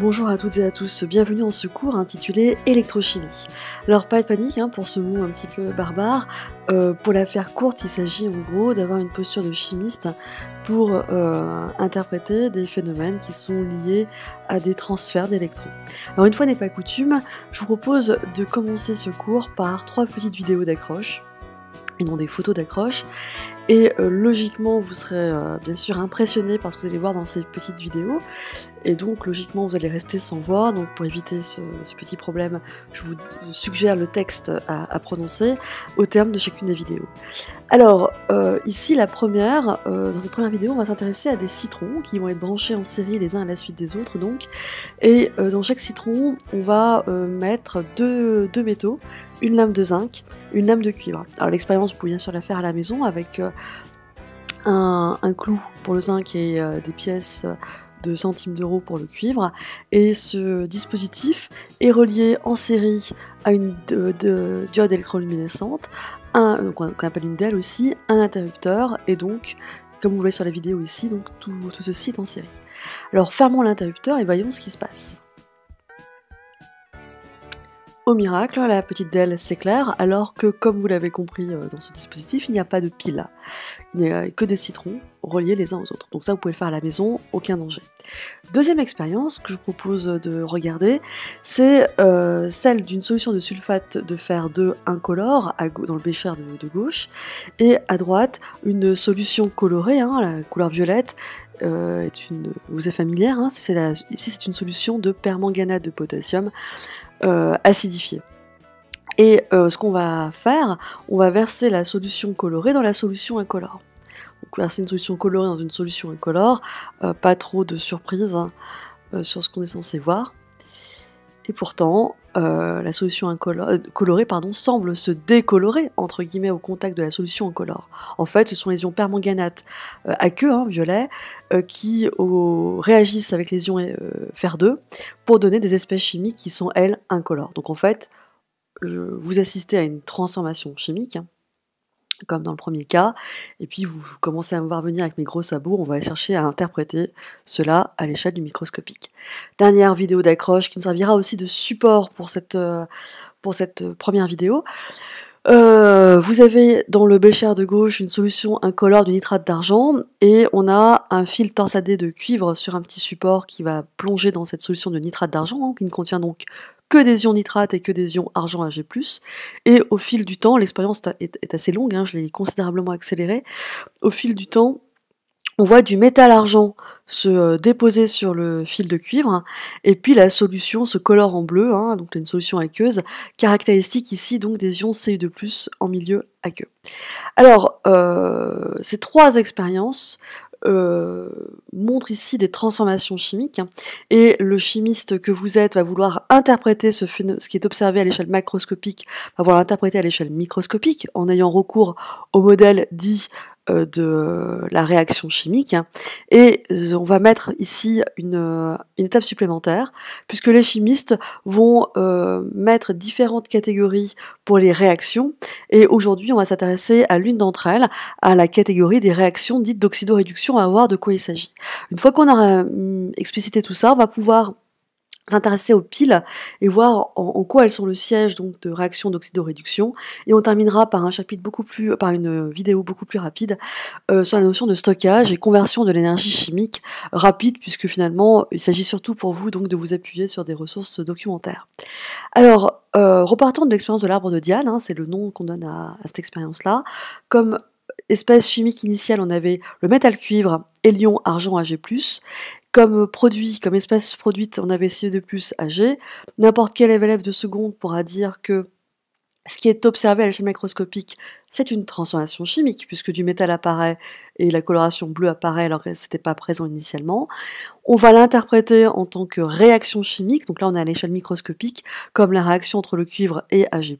Bonjour à toutes et à tous, bienvenue en ce cours intitulé électrochimie. Alors pas de panique hein, pour ce mot un petit peu barbare. Euh, pour la faire courte, il s'agit en gros d'avoir une posture de chimiste pour euh, interpréter des phénomènes qui sont liés à des transferts d'électrons. Alors une fois n'est pas coutume, je vous propose de commencer ce cours par trois petites vidéos d'accroche ils ont des photos d'accroche. Et euh, logiquement, vous serez euh, bien sûr impressionné par ce que vous allez voir dans ces petites vidéos. Et donc, logiquement, vous allez rester sans voix. Donc, pour éviter ce, petit problème, je vous suggère le texte à prononcer au terme de chacune des vidéos. Alors, euh, ici, la première, euh, dans cette première vidéo, on va s'intéresser à des citrons qui vont être branchés en série les uns à la suite des autres, donc. Et euh, dans chaque citron, on va mettre deux, métaux, une lame de zinc, une lame de cuivre. Alors, l'expérience, vous pouvez bien sûr la faire à la maison avec un, clou pour le zinc et des pièces de centimes d'euros pour le cuivre. Et ce dispositif est relié en série à une diode électroluminescente un, euh, qu'on appelle une DEL aussi, un interrupteur, et donc, comme vous voyez sur la vidéo ici, donc tout, tout ceci est en série. Alors fermons l'interrupteur et voyons ce qui se passe au miracle, hein, la petite Dell s'éclaire, alors que, comme vous l'avez compris euh, dans ce dispositif, il n'y a pas de pile. Il n'y a que des citrons reliés les uns aux autres. Donc ça, vous pouvez le faire à la maison, aucun danger. Deuxième expérience que je vous propose de regarder, c'est euh, celle d'une solution de sulfate de fer 2 incolore à, dans le bécher de, gauche, et à droite, une solution colorée, hein, la couleur violette, euh, est vous êtes familière, hein, ici c'est une solution de permanganate de potassium euh, acidifié. Et euh, ce qu'on va faire, on va verser la solution colorée dans la solution incolore. Donc verser une solution colorée dans une solution incolore, euh, pas trop de surprise hein, sur ce qu'on est censé voir. Et pourtant, euh, la solution euh, colorée semble se décolorer entre guillemets au contact de la solution incolore. En fait, ce sont les ions permanganates euh, à queue, hein, violet, qui réagissent avec les ions fer 2 pour donner des espèces chimiques qui sont elles incolores. Donc en fait, vous assistez à une transformation chimique. Hein, comme dans le premier cas, et puis vous commencez à me voir venir avec mes gros sabots, on va chercher à interpréter cela à l'échelle du microscopique. Dernière vidéo d'accroche qui nous servira aussi de support pour cette, euh, pour cette euh, première vidéo. Euh, vous avez dans le bécher de gauche une solution incolore de nitrate d'argent et on a un fil torsadé de cuivre sur un petit support qui va plonger dans cette solution de nitrate d'argent hein, qui ne contient donc que des ions nitrates et que des ions argent Ag+. Et au fil du temps, l'expérience est assez longue, hein, je l'ai considérablement accélérée, au fil du temps, on voit du métal argent se euh, déposer sur le fil de cuivre, et puis la solution se colore en bleu, hein, donc une solution aqueuse, caractéristique ici donc des ions Cu2+, en milieu aqueux. Alors, euh, ces trois expériences euh, montre ici des transformations chimiques, et le chimiste que vous êtes va vouloir interpréter ce, ce qui est observé à l'échelle macroscopique, va vouloir interpréter à l'échelle microscopique, en ayant recours au modèle dit euh, de la réaction chimique. Hein. Et on va mettre ici une, euh, une étape supplémentaire, puisque les chimistes vont euh, mettre différentes catégories pour les réactions. Et aujourd'hui, on va s'intéresser à l'une d'entre elles, à la catégorie des réactions dites d'oxydoréduction, à voir de quoi il s'agit. Une fois qu'on a hum, explicité tout ça, on va pouvoir s'intéresser aux piles et voir en, quoi elles sont le siège donc de réaction d'oxydoréduction et on terminera par un chapitre beaucoup plus euh, par une euh, vidéo beaucoup plus rapide euh, sur la notion de stockage et conversion de l'énergie chimique rapide puisque finalement il s'agit surtout pour vous donc de vous appuyer sur des ressources documentaires. Alors repartons de l'expérience de l'arbre de Diane, hein, c'est le nom qu'on donne à, cette expérience-là. Comme espèce chimique initiale, on avait le métal cuivre, et l'ion argent, Ag+, comme produit, comme espèce produite, on avait essayé de plus AG. N'importe quel élève de seconde pourra dire que ce qui est observé à l'échelle microscopique, c'est une transformation chimique, puisque du métal apparaît et la coloration bleue apparaît alors que ce n'était pas présent initialement. On va l'interpréter en tant que réaction chimique, donc là on est à l'échelle microscopique, comme la réaction entre le cuivre et Ag+,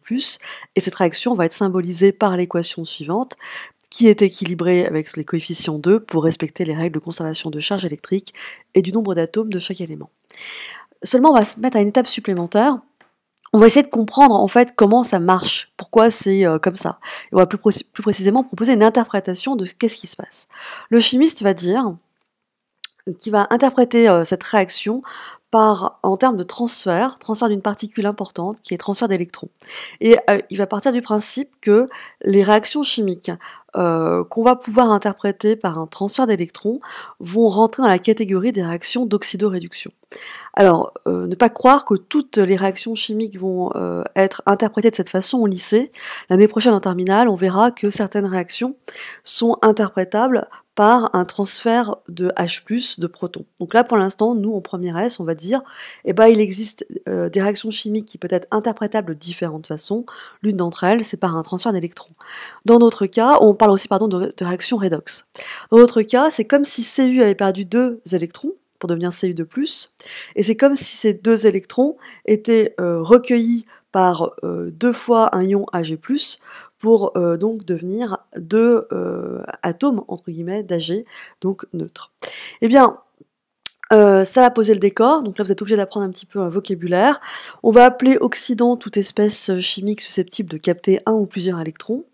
et cette réaction va être symbolisée par l'équation suivante, qui est équilibré avec les coefficients 2 pour respecter les règles de conservation de charge électrique et du nombre d'atomes de chaque élément. Seulement, on va se mettre à une étape supplémentaire. On va essayer de comprendre en fait comment ça marche, pourquoi c'est euh, comme ça. on va plus, précisément proposer une interprétation de qu'est-ce qui se passe. Le chimiste va dire, qui va interpréter euh, cette réaction en termes de transfert, transfert d'une particule importante qui est transfert d'électrons. Et euh, il va partir du principe que les réactions chimiques euh, qu'on va pouvoir interpréter par un transfert d'électrons vont rentrer dans la catégorie des réactions d'oxydoréduction. Alors, euh, ne pas croire que toutes les réactions chimiques vont être interprétées de cette façon au lycée. L'année prochaine en terminale, on verra que certaines réactions sont interprétables par un transfert de H+, de protons. Donc là, pour l'instant, nous, en première S, on va dire, eh ben, il existe euh, des réactions chimiques qui peuvent être interprétables de différentes façons. L'une d'entre elles, c'est par un transfert d'électrons. Dans notre cas, on parle aussi pardon, de, réactions réaction redox. Dans notre cas, c'est comme si Cu avait perdu deux électrons pour devenir Cu2+, et c'est comme si ces deux électrons étaient euh, recueillis par euh, deux fois un ion Ag+, pour donc devenir deux atomes, entre guillemets, d'Ag, donc neutres. Eh bien, euh, ça va poser le décor, donc là vous êtes obligé d'apprendre un petit peu un vocabulaire. On va appeler oxydant toute espèce chimique susceptible de capter un ou plusieurs électrons.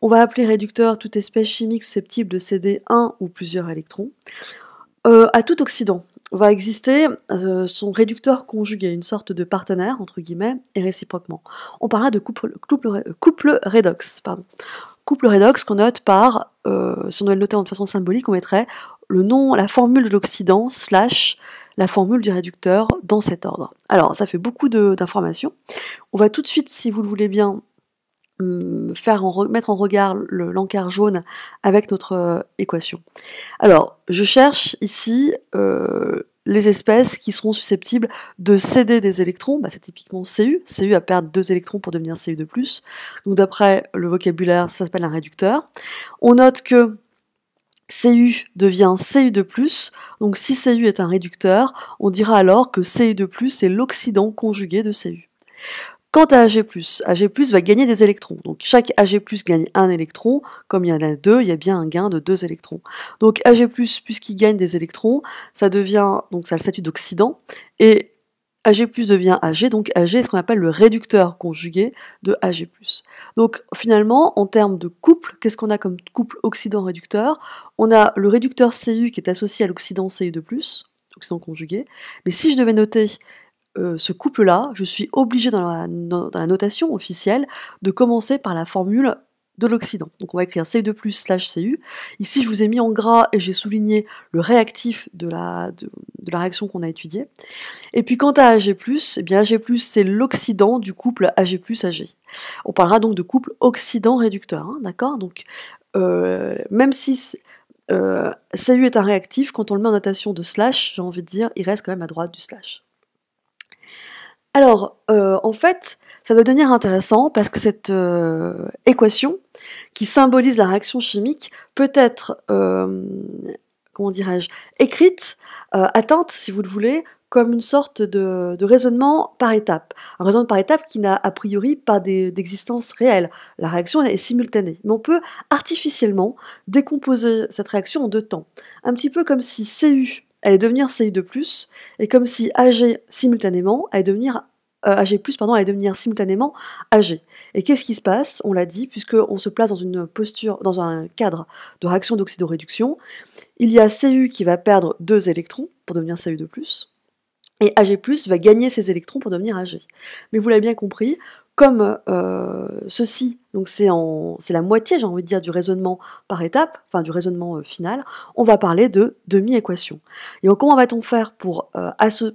On va appeler réducteur toute espèce chimique susceptible de céder un ou plusieurs électrons. Euh, à tout oxydant va exister euh, son réducteur conjugué, une sorte de partenaire, entre guillemets, et réciproquement. On parlera de couple, couple, couple redox. Couple qu'on note par, si on doit le noter de façon symbolique, on mettrait le nom, la formule de l'oxydant slash la formule du réducteur dans cet ordre. Alors, ça fait beaucoup d'informations. On va tout de suite, si vous le voulez bien, hum, faire en, mettre en regard l'encart jaune avec notre euh, équation. Alors, je cherche ici euh, les espèces qui seront susceptibles de céder des électrons. Bah, c'est typiquement Cu. Cu à perdre deux électrons pour devenir Cu de plus. Donc d'après le vocabulaire, ça s'appelle un réducteur. On note que CU devient CU de plus, donc si CU est un réducteur, on dira alors que CU de plus est l'oxydant conjugué de CU. Quant à Ag+, Ag+, va gagner des électrons. Donc chaque Ag+, gagne un électron. Comme il y en a deux, il y a bien un gain de deux électrons. Donc Ag+, puisqu'il gagne des électrons, ça devient donc ça a le statut d'oxydant. Et AG plus devient AG, donc AG est ce qu'on appelle le réducteur conjugué de AG Donc finalement, en termes de couple, qu'est-ce qu'on a comme couple oxydant-réducteur On a le réducteur CU qui est associé à l'oxydant CU 2 oxydant conjugué, mais si je devais noter euh, ce couple-là, je suis obligé dans la, dans la notation officielle de commencer par la formule de l'Occident. Donc on va écrire C2 slash CU. Ici, je vous ai mis en gras et j'ai souligné le réactif de la, de, la réaction qu'on a étudiée. Et puis quant à AG+, eh bien AG+, c'est l'Occident du couple AG+, plus AG. On parlera donc de couple Occident-réducteur, hein, d'accord Donc euh, même si euh, CU est un réactif, quand on le met en notation de slash, j'ai envie de dire, il reste quand même à droite du slash. Alors, euh, en fait, ça doit devenir intéressant parce que cette euh, équation qui symbolise la réaction chimique peut être, euh, comment dirais-je, écrite, atteinte, si vous le voulez, comme une sorte de, de raisonnement par étape. Un raisonnement par étape qui n'a a priori pas d'existence réelle. La réaction est simultanée. Mais on peut artificiellement décomposer cette réaction en deux temps. Un petit peu comme si CU elle devenir cu de plus, et comme si AG simultanément allait devenir euh, AG+, pardon, est devenir simultanément AG. Et qu'est-ce qui se passe On l'a dit, puisqu'on se place dans une posture, dans un cadre de réaction d'oxydoréduction, il y a Cu qui va perdre deux électrons pour devenir Cu de plus, et Ag+, va gagner ses électrons pour devenir Ag. Mais vous l'avez bien compris, comme euh, ceci donc c'est la moitié, j'ai envie de dire, du raisonnement par étape, enfin du raisonnement euh, final. On va parler de demi-équation. Et comment va-t-on faire pour, euh,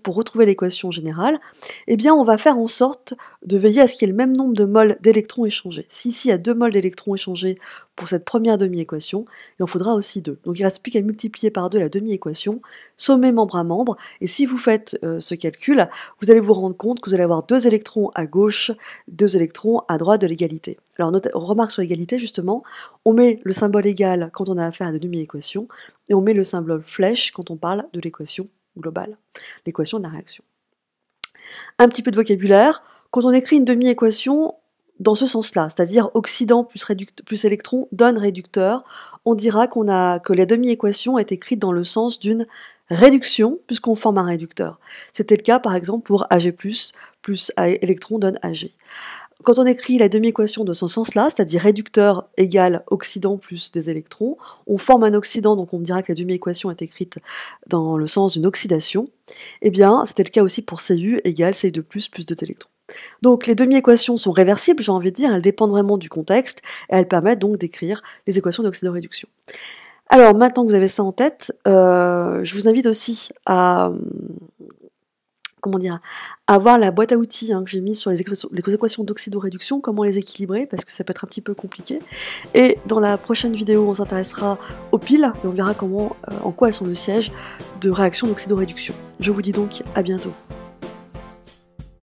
retrouver l'équation générale Eh bien, on va faire en sorte de veiller à ce qu'il y ait le même nombre de moles d'électrons échangés. Si ici il y a deux moles d'électrons échangés pour cette première demi-équation, il en faudra aussi deux. Donc il ne reste plus qu'à multiplier par deux la demi-équation, sommer membre à membre, et si vous faites euh, ce calcul, vous allez vous rendre compte que vous allez avoir deux électrons à gauche, deux électrons à droite de l'égalité. Alors, notre remarque sur l'égalité, justement, on met le symbole égal quand on a affaire à des demi-équations, et on met le symbole flèche quand on parle de l'équation globale, l'équation de la réaction. Un petit peu de vocabulaire. Quand on écrit une demi-équation, dans ce sens-là, c'est-à-dire oxydant plus, plus, électron donne réducteur, on dira qu'on a, que la demi-équation est écrite dans le sens d'une réduction puisqu'on forme un réducteur. C'était le cas par exemple pour Ag+, plus électron donne Ag. Quand on écrit la demi-équation de ce sens-là, c'est-à-dire réducteur égale oxydant plus des électrons, on forme un oxydant, donc on dira que la demi-équation est écrite dans le sens d'une oxydation. Eh bien, c'était le cas aussi pour Cu égale Cu2 plus plus deux électrons. Donc les demi-équations sont réversibles, j'ai envie de dire, elles dépendent vraiment du contexte, et elles permettent donc d'écrire les équations d'oxydoréduction. Alors maintenant que vous avez ça en tête, euh, je vous invite aussi à hum, comment dire, avoir la boîte à outils hein, que j'ai mise sur les équations, d'oxydoréduction, comment les équilibrer, parce que ça peut être un petit peu compliqué. Et dans la prochaine vidéo, on s'intéressera aux piles et on verra comment, euh, en quoi elles sont le siège de réactions d'oxydoréduction. Je vous dis donc à bientôt.